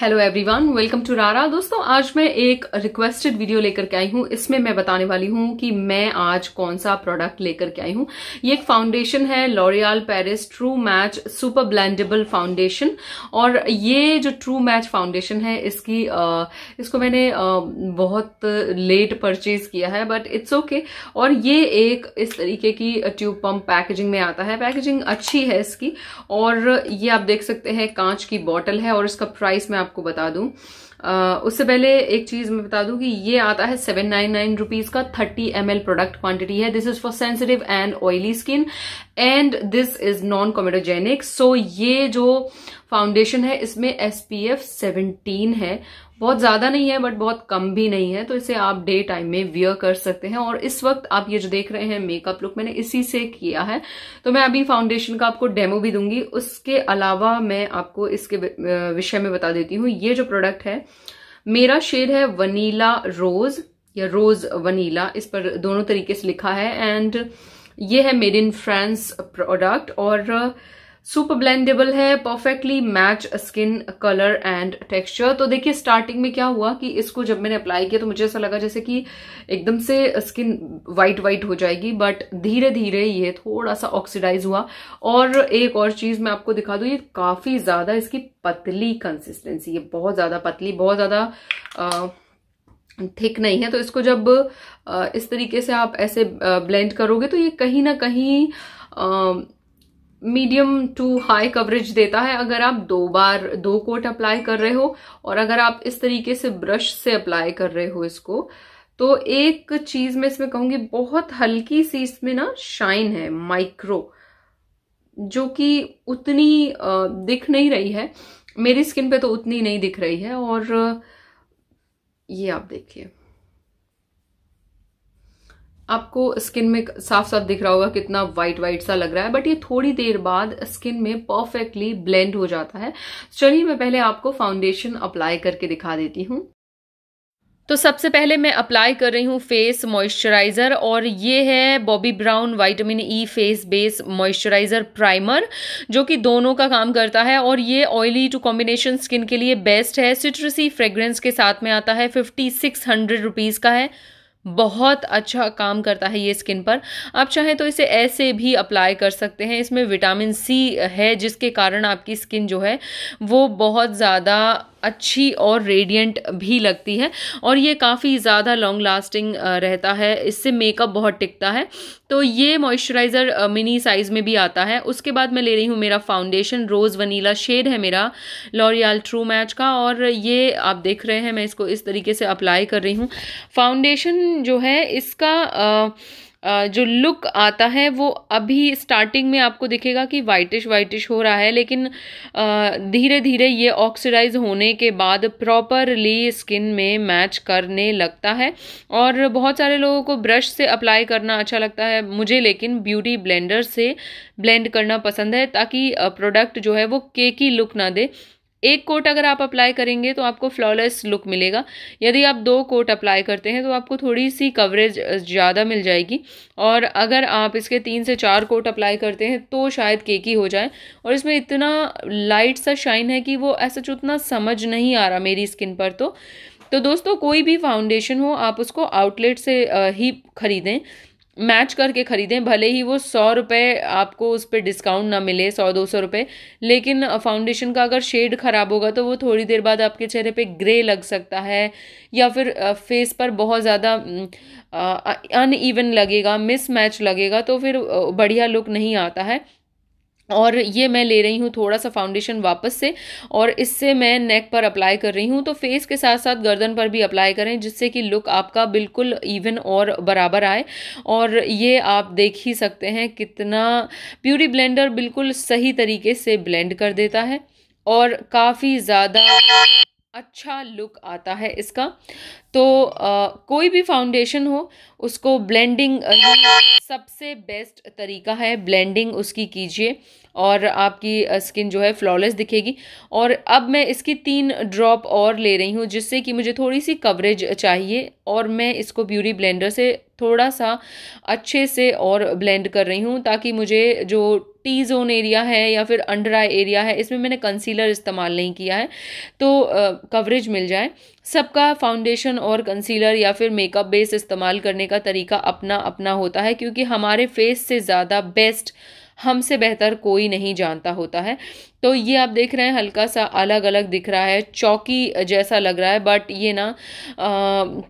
Hello everyone welcome to रारा दोस्तों आज मैं एक रिक्वेस्टेड वीडियो लेकर के आई हूँ इसमें मैं बताने वाली हूँ कि मैं आज कौन सा प्रोडक्ट लेकर के आई हूँ ये एक फाउंडेशन है L'Oreal Paris True Match super blendable foundation और ये जो ट्रू मैच फाउंडेशन है इसकी आ, इसको मैंने आ, बहुत लेट परचेज किया है बट इट्स ओके और ये एक इस तरीके की ट्यूब पम्प पैकेजिंग में आता है पैकेजिंग अच्छी है इसकी और ये आप देख सकते हैं कांच की बॉटल है और इसका प्राइस मैं आपको बता दूं उससे पहले एक चीज मैं बता दूं कि ये आता है सेवन नाइन नाइन रुपीज का thirty M L product quantity है this is for sensitive and oily skin and this is non comedogenic so ये जो फाउंडेशन है इसमें एस पी एफ सेवनटीन है बहुत ज़्यादा नहीं है बट बहुत कम भी नहीं है तो इसे आप डे टाइम में वियर कर सकते हैं और इस वक्त आप ये जो देख रहे हैं मेकअप लुक मैंने इसी से किया है तो मैं अभी फाउंडेशन का आपको डेमो भी दूंगी उसके अलावा मैं आपको इसके विषय में बता देती हूँ ये जो प्रोडक्ट है मेरा शेड है वनीला रोज या रोज वनीला इस पर दोनों तरीके से लिखा है एंड ये है मेड इन फ्रांस प्रोडक्ट और सुपर ब्लेंडेबल है perfectly match skin colour and texture तो देखिए स्टार्टिंग में क्या हुआ कि इसको जब मैंने अप्लाई किया तो मुझे ऐसा लगा जैसे कि एकदम से स्किन वाइट वाइट हो जाएगी बट धीरे धीरे ये थोड़ा सा ऑक्सीडाइज हुआ और एक और चीज मैं आपको दिखा दू ये काफी ज्यादा इसकी पतली कंसिस्टेंसी ये बहुत ज्यादा पतली बहुत ज्यादा थिक नहीं है तो इसको जब इस तरीके से आप ऐसे ब्लेंड करोगे तो ये कहीं ना कहीं मीडियम टू हाई कवरेज देता है अगर आप दो बार दो कोट अप्लाई कर रहे हो और अगर आप इस तरीके से ब्रश से अप्लाई कर रहे हो इसको तो एक चीज मैं इसमें कहूंगी बहुत हल्की सी इसमें ना शाइन है माइक्रो जो कि उतनी दिख नहीं रही है मेरी स्किन पे तो उतनी नहीं दिख रही है और ये आप देखिए आपको स्किन में साफ साफ दिख रहा होगा कितना वाइट वाइट सा लग रहा है बट ये थोड़ी देर बाद स्किन में परफेक्टली ब्लेंड हो जाता है चलिए मैं पहले आपको फाउंडेशन अप्लाई करके दिखा देती हूँ तो सबसे पहले मैं अप्लाई कर रही हूँ फेस मॉइस्चराइज़र और ये है Bobbi Brown vitamin E face base moisturiser primer जो कि दोनों का काम करता है और ये ऑयली टू कॉम्बिनेशन स्किन के लिए बेस्ट है सिट्रसी फ्रेग्रेंस के साथ में आता है फिफ्टी सिक्स हंड्रेड रुपीज़ का है बहुत अच्छा काम करता है ये स्किन पर आप चाहें तो इसे ऐसे भी अप्लाई कर सकते हैं इसमें विटामिन सी है जिसके कारण आपकी स्किन जो है वो बहुत ज़्यादा अच्छी और रेडियंट भी लगती है और ये काफ़ी ज़्यादा लॉन्ग लास्टिंग रहता है इससे मेकअप बहुत टिकता है तो ये मॉइस्चराइज़र मिनी साइज़ में भी आता है उसके बाद मैं ले रही हूँ मेरा फाउंडेशन रोज़ वनीला शेड है मेरा लॉरियाल ट्रू मैच का और ये आप देख रहे हैं मैं इसको इस तरीके से अप्लाई कर रही हूँ फाउंडेशन जो है इसका आ, जो लुक आता है वो अभी स्टार्टिंग में आपको दिखेगा कि वाइटिश वाइटिश हो रहा है लेकिन धीरे धीरे ये ऑक्सीडाइज होने के बाद प्रॉपरली स्किन में मैच करने लगता है और बहुत सारे लोगों को ब्रश से अप्लाई करना अच्छा लगता है मुझे लेकिन ब्यूटी ब्लेंडर से ब्लेंड करना पसंद है ताकि प्रोडक्ट जो है वो केकी लुक ना दे एक कोट अगर आप अप्लाई करेंगे तो आपको फ्लॉलेस लुक मिलेगा यदि आप दो कोट अप्लाई करते हैं तो आपको थोड़ी सी कवरेज ज़्यादा मिल जाएगी और अगर आप इसके तीन से चार कोट अप्लाई करते हैं तो शायद केकी हो जाए और इसमें इतना लाइट सा शाइन है कि वो ऐसा उतना समझ नहीं आ रहा मेरी स्किन पर तो तो दोस्तों कोई भी फाउंडेशन हो आप उसको आउटलेट से ही ख़रीदें मैच करके ख़रीदें भले ही वो सौ रुपये आपको उस पर डिस्काउंट ना मिले सौ दो सौ रुपये लेकिन फाउंडेशन का अगर शेड ख़राब होगा तो वो थोड़ी देर बाद आपके चेहरे पे ग्रे लग सकता है या फिर फेस पर बहुत ज़्यादा अन ईवन लगेगा मिसमैच लगेगा तो फिर बढ़िया लुक नहीं आता है और ये मैं ले रही हूँ थोड़ा सा फाउंडेशन वापस से और इससे मैं नेक पर अप्लाई कर रही हूँ तो फेस के साथ साथ गर्दन पर भी अप्लाई करें जिससे कि लुक आपका बिल्कुल इवन और बराबर आए और ये आप देख ही सकते हैं कितना प्यूरी ब्लेंडर बिल्कुल सही तरीके से ब्लेंड कर देता है और काफ़ी ज़्यादा अच्छा लुक आता है इसका तो आ, कोई भी फाउंडेशन हो उसको ब्लेंडिंग सबसे बेस्ट तरीका है ब्लेंडिंग उसकी कीजिए और आपकी स्किन जो है फ्लॉलेस दिखेगी और अब मैं इसकी तीन ड्रॉप और ले रही हूँ जिससे कि मुझे थोड़ी सी कवरेज चाहिए और मैं इसको ब्यूटी ब्लेंडर से थोड़ा सा अच्छे से और ब्लेंड कर रही हूँ ताकि मुझे जो टी जोन एरिया है या फिर अंडर आई एरिया है इसमें मैंने कंसीलर इस्तेमाल नहीं किया है तो कवरेज मिल जाए सबका फाउंडेशन और कंसीलर या फिर मेकअप बेस इस्तेमाल करने का तरीका अपना अपना होता है क्योंकि हमारे फेस से ज़्यादा बेस्ट हमसे बेहतर कोई नहीं जानता होता है तो ये आप देख रहे हैं हल्का सा अलग अलग दिख रहा है चौकी जैसा लग रहा है बट ये ना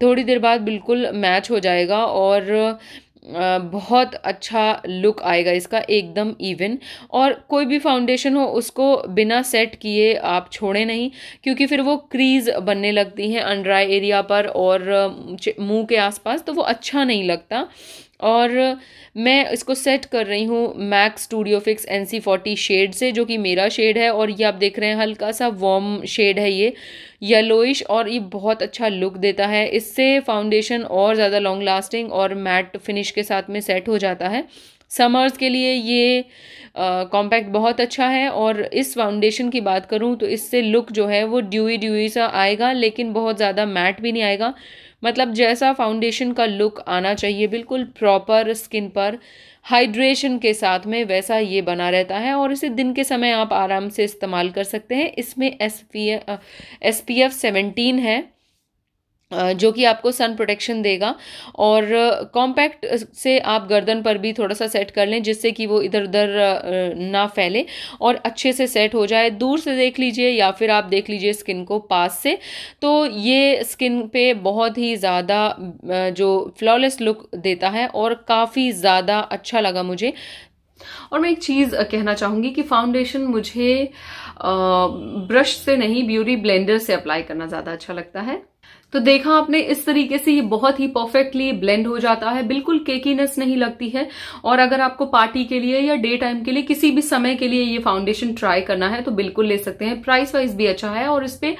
थोड़ी देर बाद बिल्कुल मैच हो जाएगा और बहुत अच्छा लुक आएगा इसका एकदम इवन और कोई भी फाउंडेशन हो उसको बिना सेट किए आप छोड़े नहीं क्योंकि फिर वो क्रीज बनने लगती हैं अनड्राई एरिया पर और मुंह के आसपास तो वो अच्छा नहीं लगता और मैं इसको सेट कर रही हूँ MAC Studio Fix N C forty shade से जो कि मेरा शेड है और ये आप देख रहे हैं हल्का सा वॉर्म शेड है ये येलोइश और ये बहुत अच्छा लुक देता है इससे फाउंडेशन और ज़्यादा लॉन्ग लास्टिंग और मैट फिनिश के साथ में सेट हो जाता है समर्स के लिए ये कॉम्पैक्ट बहुत अच्छा है और इस फाउंडेशन की बात करूँ तो इससे लुक जो है वो ड्यूई ड्यूई सा आएगा लेकिन बहुत ज़्यादा मैट भी नहीं आएगा मतलब जैसा फाउंडेशन का लुक आना चाहिए बिल्कुल प्रॉपर स्किन पर हाइड्रेशन के साथ में वैसा ये बना रहता है और इसे दिन के समय आप आराम से इस्तेमाल कर सकते हैं इसमें S P S P F seventeen है जो कि आपको सन प्रोटेक्शन देगा और कॉम्पैक्ट से आप गर्दन पर भी थोड़ा सा सेट कर लें जिससे कि वो इधर उधर ना फैले और अच्छे से सेट हो जाए दूर से देख लीजिए या फिर आप देख लीजिए स्किन को पास से तो ये स्किन पे बहुत ही ज़्यादा जो फ्लॉलेस लुक देता है और काफ़ी ज़्यादा अच्छा लगा मुझे और मैं एक चीज़ कहना चाहूँगी कि फाउंडेशन मुझे ब्रश से नहीं ब्यूटी ब्लेंडर से अप्लाई करना ज़्यादा अच्छा लगता है तो देखा आपने इस तरीके से ये बहुत ही परफेक्टली ब्लेंड हो जाता है बिल्कुल केकीनेस नहीं लगती है और अगर आपको पार्टी के लिए या डे टाइम के लिए किसी भी समय के लिए ये फाउंडेशन ट्राई करना है तो बिल्कुल ले सकते हैं प्राइस वाइज भी अच्छा है और इस पर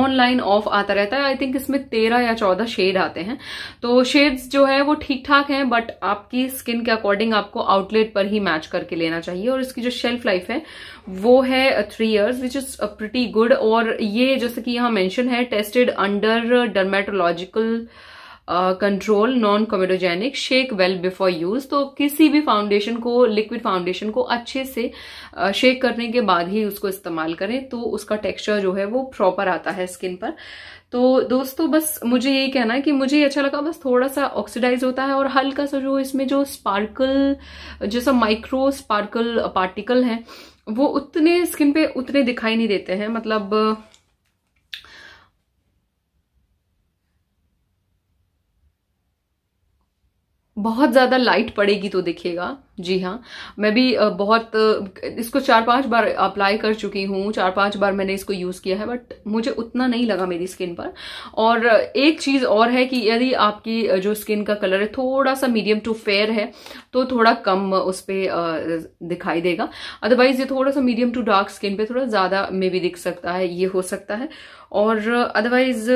ऑनलाइन ऑफ आता रहता है आई थिंक इसमें तेरह या चौदह शेड आते हैं तो शेड्स जो है वो ठीक ठाक हैं बट आपकी स्किन के अकॉर्डिंग आपको आउटलेट पर ही मैच करके लेना चाहिए और इसकी जो शेल्फ लाइफ है वो है three years which is pretty good और ये जैसे कि यहां मैंशन है tested under dermatological control non comedogenic shake well before use तो किसी भी फाउंडेशन को लिक्विड फाउंडेशन को अच्छे से शेक uh, करने के बाद ही उसको इस्तेमाल करें तो उसका टेक्सचर जो है वो प्रॉपर आता है स्किन पर तो दोस्तों बस मुझे यही कहना है कि मुझे अच्छा लगा बस थोड़ा सा ऑक्सीडाइज होता है और हल्का सा जो इसमें जो स्पार्कल जैसा माइक्रो स्पार्कल पार्टिकल है वो उतने स्किन पे उतने दिखाई नहीं देते हैं मतलब बहुत ज़्यादा लाइट पड़ेगी तो दिखेगा जी हाँ मैं भी बहुत इसको चार पांच बार अप्लाई कर चुकी हूँ चार पांच बार मैंने इसको यूज़ किया है बट मुझे उतना नहीं लगा मेरी स्किन पर और एक चीज़ और है कि यदि आपकी जो स्किन का कलर है थोड़ा सा मीडियम टू फेयर है तो थोड़ा कम उस पर दिखाई देगा अदरवाइज ये थोड़ा सा मीडियम टू डार्क स्किन पर थोड़ा ज़्यादा मे भी दिख सकता है ये हो सकता है और अदरवाइज़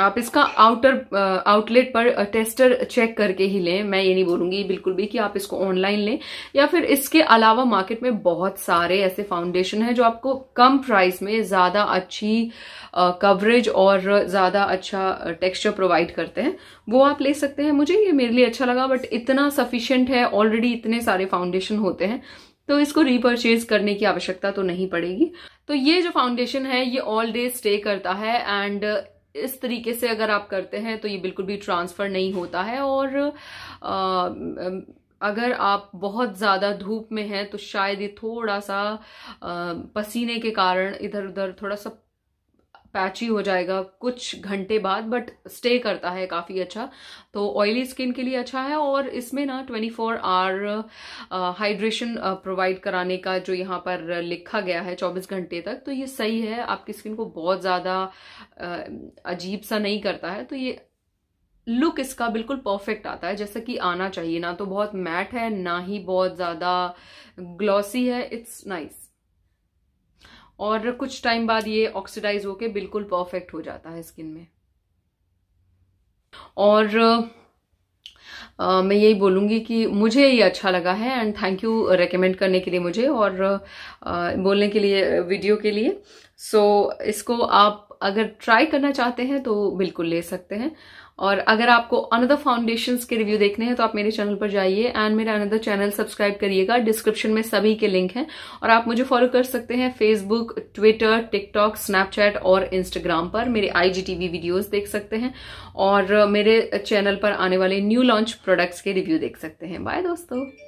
आप इसका आउटर आउटलेट uh, पर टेस्टर uh, चेक करके ही लें मैं ये नहीं बोलूंगी बिल्कुल भी कि आप इसको ऑनलाइन लें या फिर इसके अलावा मार्केट में बहुत सारे ऐसे फाउंडेशन हैं जो आपको कम प्राइस में ज़्यादा अच्छी कवरेज uh, और ज़्यादा अच्छा टेक्सचर प्रोवाइड करते हैं वो आप ले सकते हैं मुझे ये मेरे लिए अच्छा लगा बट इतना सफिशेंट है ऑलरेडी इतने सारे फाउंडेशन होते हैं तो इसको रिपर्चेज करने की आवश्यकता तो नहीं पड़ेगी तो ये जो फाउंडेशन है ये ऑल डे स्टे करता है एंड इस तरीके से अगर आप करते हैं तो ये बिल्कुल भी ट्रांसफ़र नहीं होता है और आ, अगर आप बहुत ज़्यादा धूप में हैं तो शायद ये थोड़ा सा आ, पसीने के कारण इधर उधर थोड़ा सा पैची हो जाएगा कुछ घंटे बाद बट स्टे करता है काफ़ी अच्छा तो ऑयली स्किन के लिए अच्छा है और इसमें ना 24 फोर आवर हाइड्रेशन प्रोवाइड कराने का जो यहाँ पर लिखा गया है 24 घंटे तक तो ये सही है आपकी स्किन को बहुत ज़्यादा uh, अजीब सा नहीं करता है तो ये लुक इसका बिल्कुल परफेक्ट आता है जैसा कि आना चाहिए ना तो बहुत मैट है ना ही बहुत ज़्यादा ग्लॉसी है इट्स नाइस nice. और कुछ टाइम बाद ये ऑक्सीडाइज होके बिल्कुल परफेक्ट हो जाता है स्किन में और Uh, मैं यही बोलूंगी कि मुझे ये अच्छा लगा है एंड थैंक यू रेकमेंड करने के लिए मुझे और uh, बोलने के लिए वीडियो के लिए सो so, इसको आप अगर ट्राई करना चाहते हैं तो बिल्कुल ले सकते हैं और अगर आपको अनदर फाउंडेशन के रिव्यू देखने हैं तो आप मेरे चैनल पर जाइए एंड मेरा अनदर चैनल सब्सक्राइब करिएगा डिस्क्रिप्शन में सभी के लिंक हैं और आप मुझे फॉलो कर सकते हैं फेसबुक ट्विटर टिकटॉक स्नैपचैट और इंस्टाग्राम पर मेरे आईजीटीवी वीडियोस देख सकते हैं और मेरे चैनल पर आने वाले न्यू लॉन्च प्रोडक्ट्स के रिव्यू देख सकते हैं बाय दोस्तों